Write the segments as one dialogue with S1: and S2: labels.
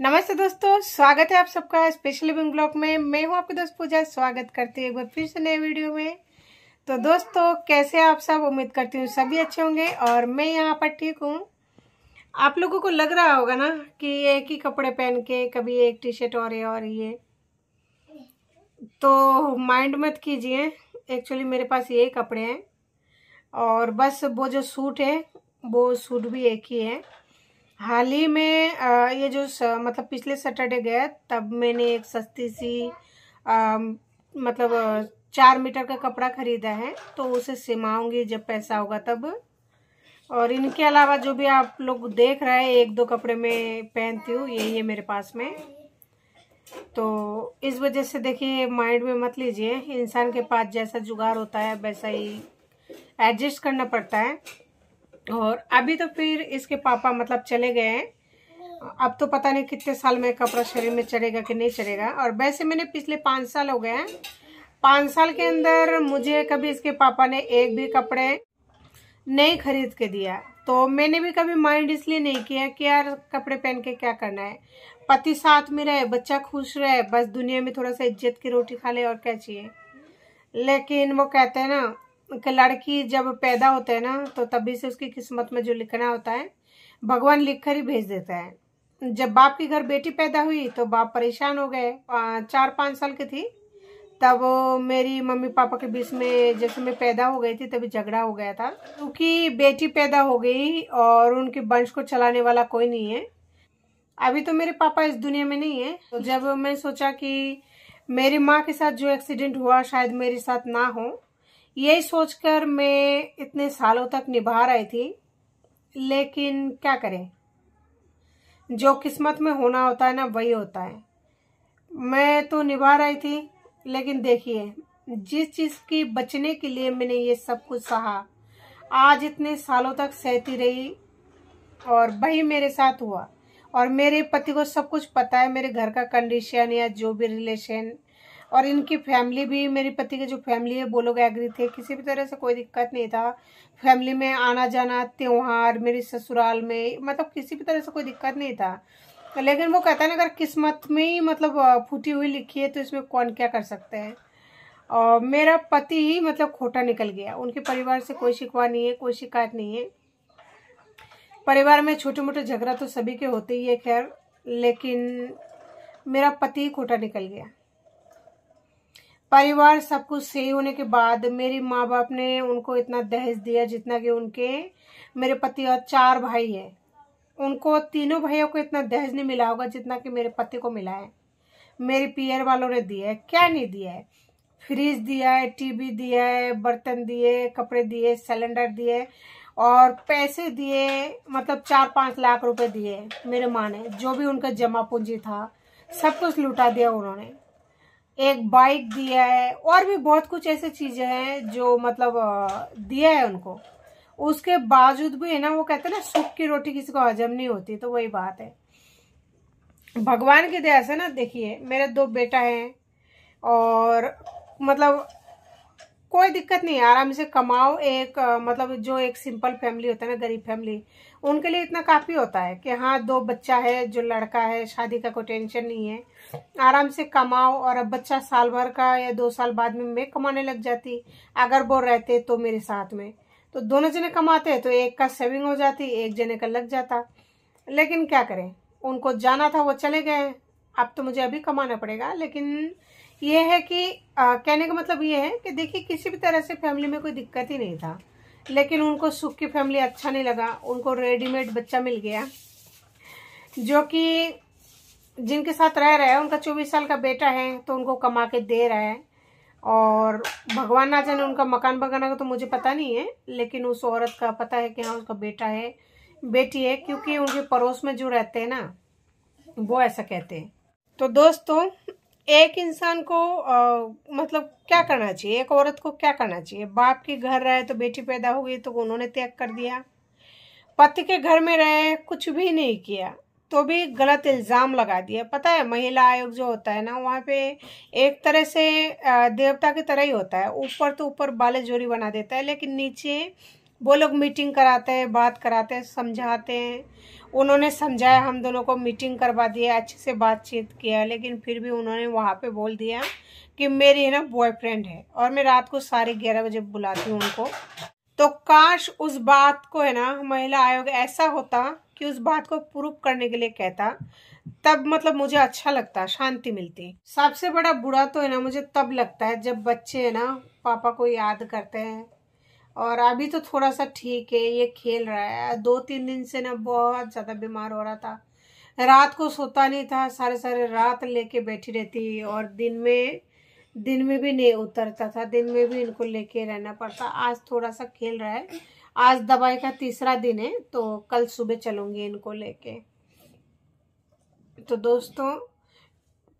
S1: नमस्ते दोस्तों स्वागत है आप सबका स्पेशल लिविंग ब्लॉग में मैं हूं आपकी दोस्त पूजा स्वागत करती हूँ एक बार फिर से नए वीडियो में तो दोस्तों कैसे आप सब उम्मीद करती हूँ सभी अच्छे होंगे और मैं यहाँ पर ठीक हूँ आप लोगों को लग रहा होगा ना कि एक ही कपड़े पहन के कभी एक टी शर्ट और ये और ये तो माइंड मत कीजिए एक्चुअली मेरे पास ये कपड़े हैं और बस वो जो सूट है वो सूट भी एक ही है हाल ही में ये जो स, मतलब पिछले सैटरडे गया तब मैंने एक सस्ती सी आ, मतलब चार मीटर का कपड़ा खरीदा है तो उसे सिमाऊंगी जब पैसा होगा तब और इनके अलावा जो भी आप लोग देख रहे हैं एक दो कपड़े में पहनती हूँ यही है मेरे पास में तो इस वजह से देखिए माइंड में मत लीजिए इंसान के पास जैसा जुगाड़ होता है वैसा ही एडजस्ट करना पड़ता है और अभी तो फिर इसके पापा मतलब चले गए हैं अब तो पता नहीं कितने साल में कपड़ा शरीर में चलेगा कि नहीं चलेगा और वैसे मैंने पिछले पाँच साल हो गए हैं पाँच साल के अंदर मुझे कभी इसके पापा ने एक भी कपड़े नहीं खरीद के दिया तो मैंने भी कभी माइंड इसलिए नहीं किया कि यार कपड़े पहन के क्या करना है पति साथ में रहे बच्चा खुश रहे बस दुनिया में थोड़ा सा इज्जत की रोटी खा ले और क्या चाहिए लेकिन वो कहते हैं ना लड़की जब पैदा होता है ना तो तभी से उसकी किस्मत में जो लिखना होता है भगवान लिख कर ही भेज देता है जब बाप के घर बेटी पैदा हुई तो बाप परेशान हो गए चार पाँच साल की थी तब मेरी मम्मी पापा के बीच में जैसे मैं पैदा हो गई थी तभी झगड़ा हो गया था क्योंकि बेटी पैदा हो गई और उनके वंश को चलाने वाला कोई नहीं है अभी तो मेरे पापा इस दुनिया में नहीं है तो जब मैं सोचा कि मेरी माँ के साथ जो एक्सीडेंट हुआ शायद मेरे साथ ना हो यही सोचकर मैं इतने सालों तक निभा रही थी लेकिन क्या करें जो किस्मत में होना होता है ना वही होता है मैं तो निभा रही थी लेकिन देखिए जिस चीज़ की बचने के लिए मैंने ये सब कुछ सहा आज इतने सालों तक सहती रही और वही मेरे साथ हुआ और मेरे पति को सब कुछ पता है मेरे घर का कंडीशन या जो भी रिलेशन और इनकी फैमिली भी मेरे पति की जो फैमिली है वो लोग एग्री थे किसी भी तरह से कोई दिक्कत नहीं था फैमिली में आना जाना त्यौहार मेरे ससुराल में मतलब किसी भी तरह से कोई दिक्कत नहीं था लेकिन वो कहता है ना अगर किस्मत में ही मतलब फूटी हुई लिखी है तो इसमें कौन क्या कर सकते हैं और मेरा पति ही मतलब खोटा निकल गया उनके परिवार से कोई शिकवा नहीं है कोई शिकायत नहीं है परिवार में छोटे मोटे झगड़ा तो सभी के होते ही है खैर लेकिन मेरा पति ही खोटा निकल गया परिवार सब कुछ सही होने के बाद मेरे माँ बाप ने उनको इतना दहेज दिया जितना कि उनके मेरे पति और चार भाई हैं उनको तीनों भाइयों को इतना दहेज नहीं मिला होगा जितना कि मेरे पति को मिला है मेरे पीयर वालों ने दिया है क्या नहीं दिया है फ्रिज दिया है टीवी दिया है बर्तन दिए कपड़े दिए सिलेंडर दिए और पैसे दिए मतलब चार पाँच लाख रुपए दिए मेरे माँ ने जो भी उनका जमा पूंजी था सब कुछ लुटा दिया उन्होंने एक बाइक दिया है और भी बहुत कुछ ऐसे चीजें हैं जो मतलब दिया है उनको उसके बावजूद भी है ना वो कहते हैं ना सूख की रोटी किसी को हजम नहीं होती तो वही बात है भगवान की दया से ना देखिए मेरे दो बेटा हैं और मतलब कोई दिक्कत नहीं आराम से कमाओ एक मतलब जो एक सिंपल फैमिली होता है ना गरीब फैमिली उनके लिए इतना काफ़ी होता है कि हाँ दो बच्चा है जो लड़का है शादी का कोई टेंशन नहीं है आराम से कमाओ और अब बच्चा साल भर का या दो साल बाद में मैं कमाने लग जाती अगर वो रहते तो मेरे साथ में तो दोनों जने कमाते हैं तो एक का सेविंग हो जाती एक जने का लग जाता लेकिन क्या करें उनको जाना था वो चले गए अब तो मुझे अभी कमाना पड़ेगा लेकिन ये है कि आ, कहने का मतलब ये है कि देखिए किसी भी तरह से फैमिली में कोई दिक्कत ही नहीं था लेकिन उनको सुख की फैमिली अच्छा नहीं लगा उनको रेडीमेड बच्चा मिल गया जो कि जिनके साथ रह रहा है उनका चौबीस साल का बेटा है तो उनको कमा के दे रहा है और भगवान ना जाने उनका मकान बगाना का तो मुझे पता नहीं है लेकिन उस औरत का पता है कि हाँ उसका बेटा है बेटी है क्योंकि उनके पड़ोस में जो रहते हैं ना वो ऐसा कहते हैं तो दोस्तों एक इंसान को आ, मतलब क्या करना चाहिए एक औरत को क्या करना चाहिए बाप के घर रहे तो बेटी पैदा हो गई तो उन्होंने त्याग कर दिया पति के घर में रहे कुछ भी नहीं किया तो भी गलत इल्ज़ाम लगा दिया पता है महिला आयोग जो होता है ना वहाँ पे एक तरह से देवता की तरह ही होता है ऊपर तो ऊपर बाले जोरी बना देता है लेकिन नीचे वो लोग मीटिंग कराते हैं बात कराते हैं समझाते हैं उन्होंने समझाया हम दोनों को मीटिंग करवा दिया अच्छे से बातचीत किया लेकिन फिर भी उन्होंने वहाँ पे बोल दिया कि मेरी है ना बॉयफ्रेंड है और मैं रात को साढ़े ग्यारह बजे बुलाती हूँ उनको तो काश उस बात को है ना महिला आयोग ऐसा होता कि उस बात को प्रूफ करने के लिए कहता तब मतलब मुझे अच्छा लगता शांति मिलती सबसे बड़ा बुरा तो है ना मुझे तब लगता है जब बच्चे है ना पापा को याद करते हैं और अभी तो थोड़ा सा ठीक है ये खेल रहा है दो तीन दिन से ना बहुत ज़्यादा बीमार हो रहा था रात को सोता नहीं था सारे सारे रात लेके बैठी रहती और दिन में दिन में भी नहीं उतरता था दिन में भी इनको लेके रहना पड़ता आज थोड़ा सा खेल रहा है आज दवाई का तीसरा दिन है तो कल सुबह चलूँगी इनको लेके तो दोस्तों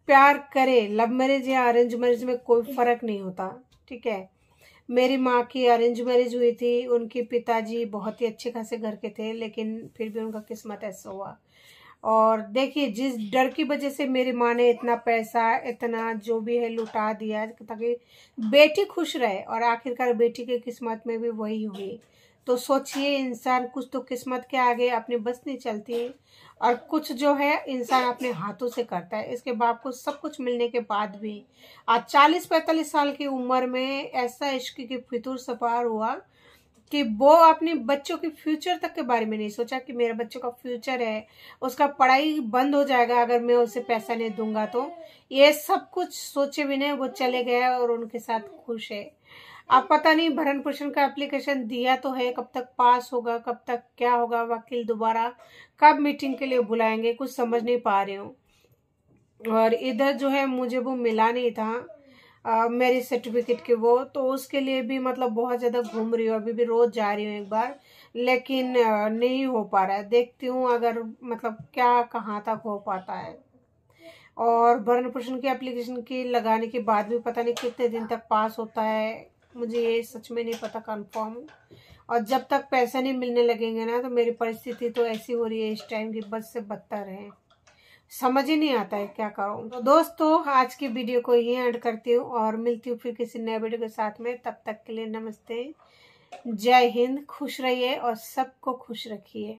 S1: प्यार करें लव मैरिज या अरेंज मैरिज में कोई फ़र्क नहीं होता ठीक है मेरी माँ की अरेंज मैरिज हुई थी उनके पिताजी बहुत ही अच्छे खासे घर के थे लेकिन फिर भी उनका किस्मत ऐसा हुआ और देखिए जिस डर की वजह से मेरी माँ ने इतना पैसा इतना जो भी है लुटा दिया ताकि बेटी खुश रहे और आखिरकार बेटी की किस्मत में भी वही हुई तो सोचिए इंसान कुछ तो किस्मत के आगे अपनी बस नहीं चलती और कुछ जो है इंसान अपने हाथों से करता है इसके बाप को सब कुछ मिलने के बाद भी आज चालीस पैंतालीस साल की उम्र में ऐसा इश्क की फितूर सफार हुआ कि वो अपने बच्चों के फ्यूचर तक के बारे में नहीं सोचा कि मेरे बच्चों का फ्यूचर है उसका पढ़ाई बंद हो जाएगा अगर मैं उसे पैसा नहीं दूंगा तो ये सब कुछ सोचे बिना वो चले गए और उनके साथ खुश है अब पता नहीं भरण पोषण का एप्लीकेशन दिया तो है कब तक पास होगा कब तक क्या होगा वकील दोबारा कब मीटिंग के लिए बुलाएंगे कुछ समझ नहीं पा रही हूँ और इधर जो है मुझे वो मिला नहीं था मैरिज सर्टिफिकेट के वो तो उसके लिए भी मतलब बहुत ज़्यादा घूम रही हूँ अभी भी रोज़ जा रही हूँ एक बार लेकिन आ, नहीं हो पा रहा है देखती हूँ अगर मतलब क्या कहाँ तक हो पाता है और भरण पोषण की एप्लीकेशन की लगाने के बाद भी पता नहीं कितने दिन तक पास होता है मुझे ये सच में नहीं पता कंफर्म और जब तक पैसे नहीं मिलने लगेंगे ना तो मेरी परिस्थिति तो ऐसी हो रही है इस टाइम की बस से बदतर है समझ ही नहीं आता है क्या करूँ तो दोस्तों आज की वीडियो को ये एड करती हूँ और मिलती हूँ फिर किसी नए वीडियो के साथ में तब तक के लिए नमस्ते जय हिंद खुश रहिए और सबको खुश रखिए